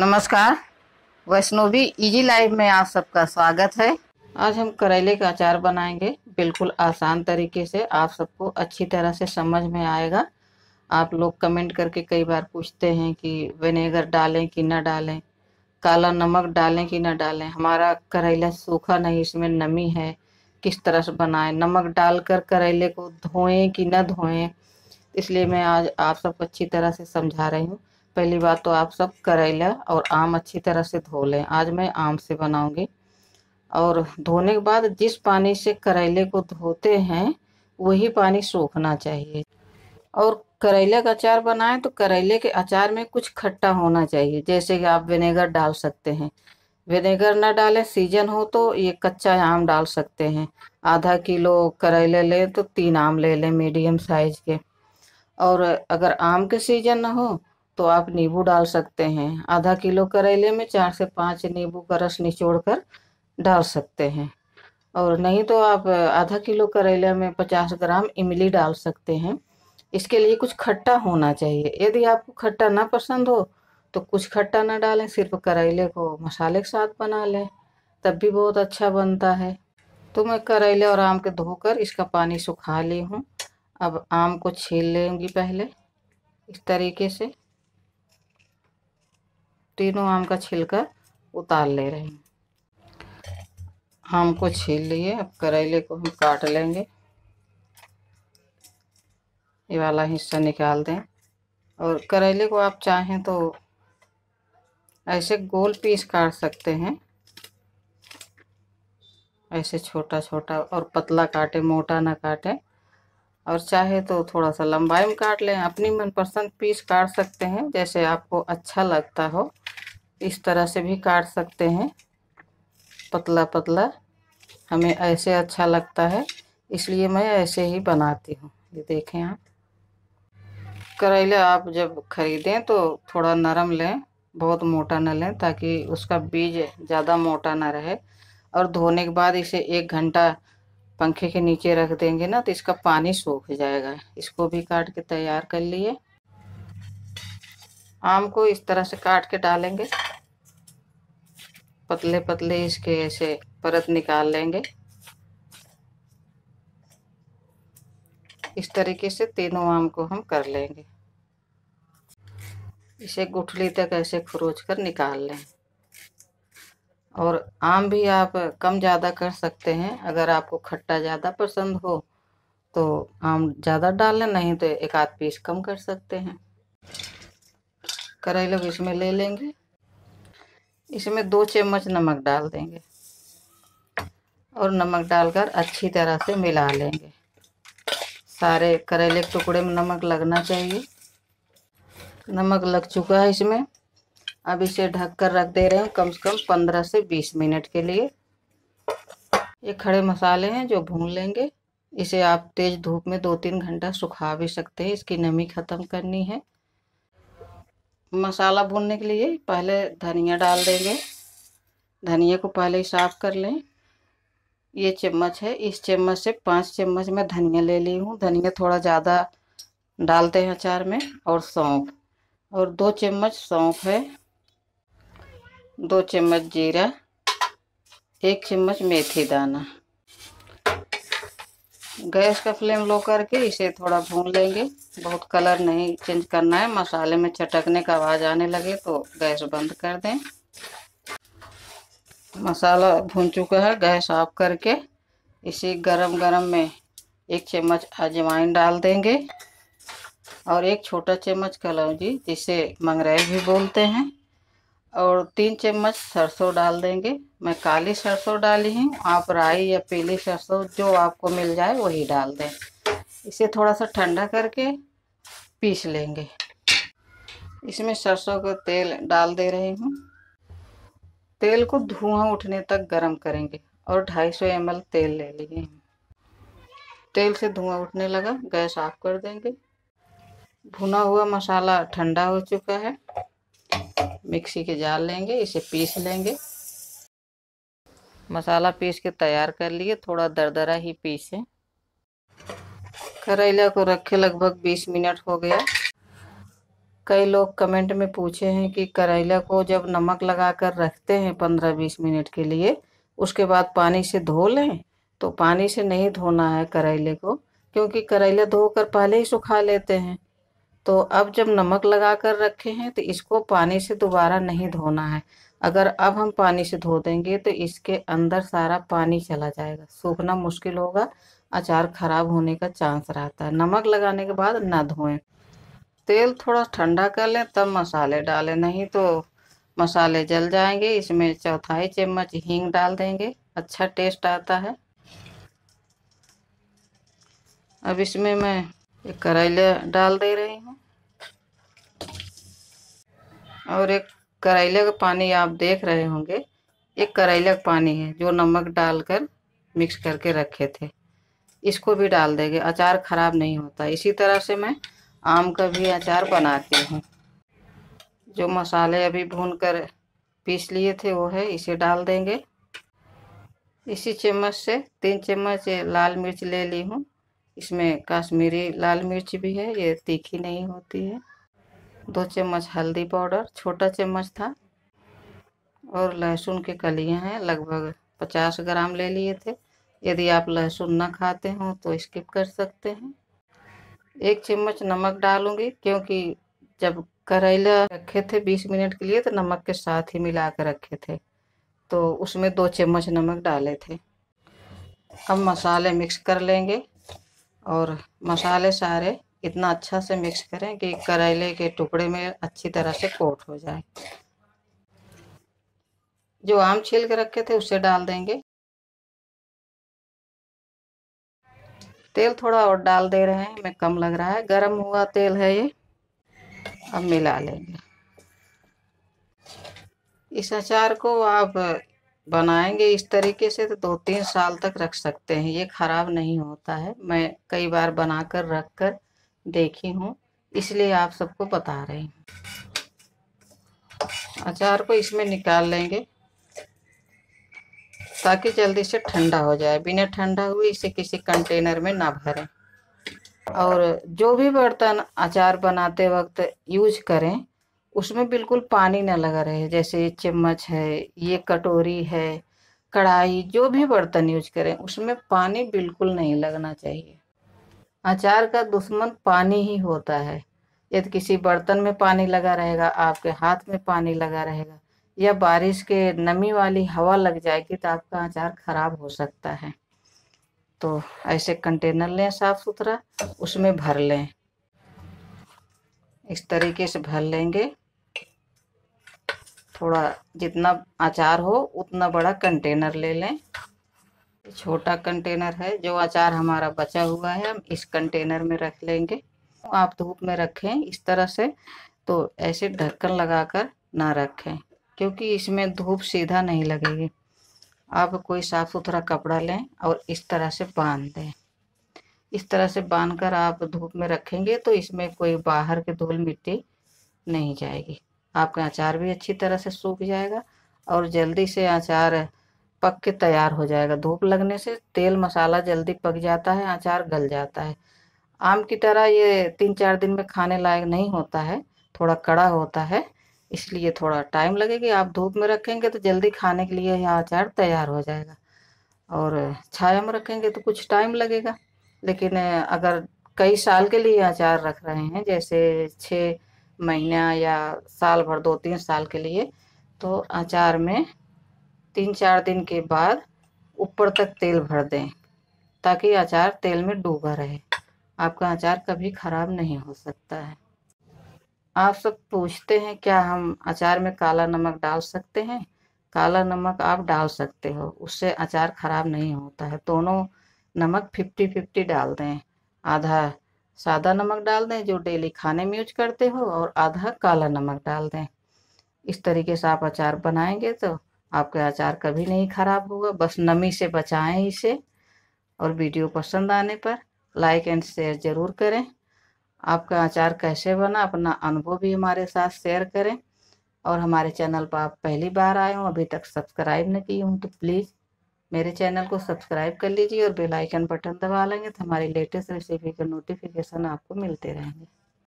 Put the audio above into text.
नमस्कार Vaishnavi easy life में आप सबका स्वागत है आज हम करेले का अचार बनाएंगे बिल्कुल आसान तरीके से आप सबको अच्छी तरह से समझ में आएगा आप लोग कमेंट करके कई बार पूछते हैं कि विनेगर डालें कि ना डालें काला नमक डालें कि ना डालें हमारा करेला सूखा नहीं इसमें नमी है किस तरह से बनाएं नमक डालकर करेले को धोएं कि ना धोएं इसलिए मैं आज आप सबको अच्छी तरह से समझा रही हूँ पहली बात तो आप सब करेला और आम अच्छी तरह से धो लें आज मैं आम से बनाऊंगी और धोने के बाद जिस पानी से करेले को धोते हैं वही पानी सूखना चाहिए और करेले का अचार बनाएं तो करेले के अचार में कुछ खट्टा होना चाहिए जैसे कि आप विनेगर डाल सकते हैं विनेगर ना डालें सीजन हो तो ये कच्चा आम डाल सकते हैं आधा किलो करेले लें तो तीन आम ले लें मीडियम साइज के और अगर आम के सीजन ना हो तो आप नींबू डाल सकते हैं आधा किलो करेले में चार से पाँच नींबू का रस निचोड़ कर डाल सकते हैं और नहीं तो आप आधा किलो करेले में पचास ग्राम इमली डाल सकते हैं इसके लिए कुछ खट्टा होना चाहिए यदि आपको खट्टा ना पसंद हो तो कुछ खट्टा ना डालें सिर्फ करेले को मसाले के साथ बना लें तब भी बहुत अच्छा बनता है तो मैं करेले और आम के धोकर इसका पानी सुखा ली हूँ अब आम को छील लेंगी पहले इस तरीके से तीनों आम का छिलका उतार ले रहे हैं आम को छील लिए अब करेले को हम काट लेंगे ये वाला हिस्सा निकाल दें और करेले को आप चाहें तो ऐसे गोल पीस काट सकते हैं ऐसे छोटा छोटा और पतला काटे मोटा ना काटे और चाहे तो थोड़ा सा लंबाई में काट लें अपनी मनपसंद पीस काट सकते हैं जैसे आपको अच्छा लगता हो इस तरह से भी काट सकते हैं पतला पतला हमें ऐसे अच्छा लगता है इसलिए मैं ऐसे ही बनाती हूँ ये देखें आप करेला आप जब खरीदें तो थोड़ा नरम लें बहुत मोटा ना लें ताकि उसका बीज ज़्यादा मोटा ना रहे और धोने के बाद इसे एक घंटा पंखे के नीचे रख देंगे ना तो इसका पानी सूख जाएगा इसको भी काट के तैयार कर लिए आम को इस तरह से काट के डालेंगे पतले पतले इसके ऐसे परत निकाल लेंगे इस तरीके से तीनों आम को हम कर लेंगे इसे गुठली तक ऐसे खरोच कर निकाल लें और आम भी आप कम ज़्यादा कर सकते हैं अगर आपको खट्टा ज़्यादा पसंद हो तो आम ज़्यादा डाल लें नहीं तो एक आध पीस कम कर सकते हैं लोग इसमें ले लेंगे इसमें दो चम्मच नमक डाल देंगे और नमक डालकर अच्छी तरह से मिला लेंगे सारे करेले के टुकड़े में नमक लगना चाहिए नमक लग चुका है इसमें अब इसे ढक कर रख दे रहे हैं कम से कम पंद्रह से बीस मिनट के लिए ये खड़े मसाले हैं जो भून लेंगे इसे आप तेज़ धूप में दो तीन घंटा सुखा भी सकते हैं इसकी नमी ख़त्म करनी है मसाला भूनने के लिए पहले धनिया डाल देंगे धनिया को पहले ही साफ कर लें ये चम्मच है इस चम्मच से पाँच चम्मच मैं धनिया ले ली हूँ धनिया थोड़ा ज़्यादा डालते हैं अचार में और सौंफ और दो चम्मच सौंफ है दो चम्मच जीरा एक चम्मच मेथी दाना गैस का फ्लेम लो करके इसे थोड़ा भून लेंगे बहुत कलर नहीं चेंज करना है मसाले में चटकने का आवाज़ आने लगे तो गैस बंद कर दें मसाला भून चुका है गैस ऑफ करके इसे गरम गरम में एक चम्मच अजवाइन डाल देंगे और एक छोटा चम्मच कलौजी जिसे मंगरेल भी बोलते हैं और तीन चम्मच सरसों डाल देंगे मैं काली सरसों डाली हूँ आप राई या पीली सरसों जो आपको मिल जाए वही डाल दें इसे थोड़ा सा ठंडा करके पीस लेंगे इसमें सरसों का तेल डाल दे रही हूँ तेल को धुआं उठने तक गर्म करेंगे और 250 सौ तेल ले लिए तेल से धुआं उठने लगा गैस ऑफ कर देंगे भुना हुआ मसाला ठंडा हो चुका है मिक्सी के जाल लेंगे इसे पीस लेंगे मसाला पीस के तैयार कर लिए थोड़ा दरदरा ही पीसें करेला को रखे लगभग 20 मिनट हो गया कई लोग कमेंट में पूछे हैं कि करेला को जब नमक लगा कर रखते हैं 15-20 मिनट के लिए उसके बाद पानी से धो लें तो पानी से नहीं धोना है करेले को क्योंकि करेला धोकर पहले ही सुखा लेते हैं तो अब जब नमक लगा कर रखे हैं तो इसको पानी से दोबारा नहीं धोना है अगर अब हम पानी से धो देंगे तो इसके अंदर सारा पानी चला जाएगा सूखना मुश्किल होगा अचार खराब होने का चांस रहता है नमक लगाने के बाद ना धोएं तेल थोड़ा ठंडा कर लें तब मसाले डालें नहीं तो मसाले जल जाएंगे इसमें चौथाई चम्मच हींग डाल देंगे अच्छा टेस्ट आता है अब इसमें मैं करेले डाल दे रही हूँ और एक करेले का पानी आप देख रहे होंगे एक करेले का पानी है जो नमक डालकर मिक्स करके रखे थे इसको भी डाल देंगे अचार ख़राब नहीं होता इसी तरह से मैं आम का भी अचार बनाती हूँ जो मसाले अभी भून कर पीस लिए थे वो है इसे डाल देंगे इसी चम्मच से तीन चम्मच लाल मिर्च ले ली हूँ इसमें कश्मीरी लाल मिर्च भी है ये तीखी नहीं होती है दो चम्मच हल्दी पाउडर छोटा चम्मच था और लहसुन के कलियां हैं लगभग पचास ग्राम ले लिए थे यदि आप लहसुन ना खाते हो तो स्किप कर सकते हैं एक चम्मच नमक डालूंगी क्योंकि जब करेला रखे थे बीस मिनट के लिए तो नमक के साथ ही मिला कर रखे थे तो उसमें दो चम्मच नमक डाले थे अब मसाले मिक्स कर लेंगे और मसाले सारे इतना अच्छा से मिक्स करें कि करेले के टुकड़े में अच्छी तरह से कोट हो जाए जो आम छील के रखे थे उसे डाल देंगे तेल थोड़ा और डाल दे रहे हैं हमें कम लग रहा है गर्म हुआ तेल है ये अब मिला लेंगे इस अचार को आप बनाएंगे इस तरीके से तो दो तीन साल तक रख सकते हैं ये ख़राब नहीं होता है मैं कई बार बनाकर रख कर देखी हूँ इसलिए आप सबको बता रही हूँ अचार को इसमें निकाल लेंगे ताकि जल्दी से ठंडा हो जाए बिना ठंडा हुए इसे किसी कंटेनर में ना भरें और जो भी बर्तन अचार बनाते वक्त यूज करें उसमें बिल्कुल पानी ना लगा रहे जैसे चम्मच है ये कटोरी है कढ़ाई जो भी बर्तन यूज करें उसमें पानी बिल्कुल नहीं लगना चाहिए अचार का दुश्मन पानी ही होता है यदि किसी बर्तन में पानी लगा रहेगा आपके हाथ में पानी लगा रहेगा या बारिश के नमी वाली हवा लग जाएगी तो आपका अचार खराब हो सकता है तो ऐसे कंटेनर लें साफ सुथरा उसमें भर लें इस तरीके से भर लेंगे थोड़ा जितना अचार हो उतना बड़ा कंटेनर ले लें छोटा कंटेनर है जो अचार हमारा बचा हुआ है हम इस कंटेनर में रख लेंगे आप धूप में रखें इस तरह से तो ऐसे ढक्कन लगाकर ना रखें क्योंकि इसमें धूप सीधा नहीं लगेगी आप कोई साफ़ सुथरा कपड़ा लें और इस तरह से बांध दें इस तरह से बांध कर आप धूप में रखेंगे तो इसमें कोई बाहर के धूल मिट्टी नहीं जाएगी आपका अचार भी अच्छी तरह से सूख जाएगा और जल्दी से अचार पक के तैयार हो जाएगा धूप लगने से तेल मसाला जल्दी पक जाता है अचार गल जाता है आम की तरह ये तीन चार दिन में खाने लायक नहीं होता है थोड़ा कड़ा होता है इसलिए थोड़ा टाइम लगेगा आप धूप में रखेंगे तो जल्दी खाने के लिए यह अचार तैयार हो जाएगा और छाया में रखेंगे तो कुछ टाइम लगेगा लेकिन अगर कई साल के लिए अचार रख रहे हैं जैसे छः महीना या साल भर दो तीन साल के लिए तो अचार में तीन चार दिन के बाद ऊपर तक तेल भर दें ताकि अचार तेल में डूबा रहे आपका अचार कभी ख़राब नहीं हो सकता है आप सब पूछते हैं क्या हम अचार में काला नमक डाल सकते हैं काला नमक आप डाल सकते हो उससे अचार ख़राब नहीं होता है दोनों नमक फिफ्टी फिफ्टी डाल दें आधा सादा नमक डाल दें जो डेली खाने में यूज करते हो और आधा काला नमक डाल दें इस तरीके से आप अचार बनाएंगे तो आपका अचार कभी नहीं ख़राब होगा बस नमी से बचाएं इसे और वीडियो पसंद आने पर लाइक एंड शेयर ज़रूर करें आपका अचार कैसे बना अपना अनुभव भी हमारे साथ शेयर करें और हमारे चैनल पर आप पहली बार आए हों अभी तक सब्सक्राइब नहीं की हूँ तो प्लीज़ मेरे चैनल को सब्सक्राइब कर लीजिए और बेल आइकन बटन दबा लेंगे तो हमारी लेटेस्ट रेसिपी के नोटिफिकेशन आपको मिलते रहेंगे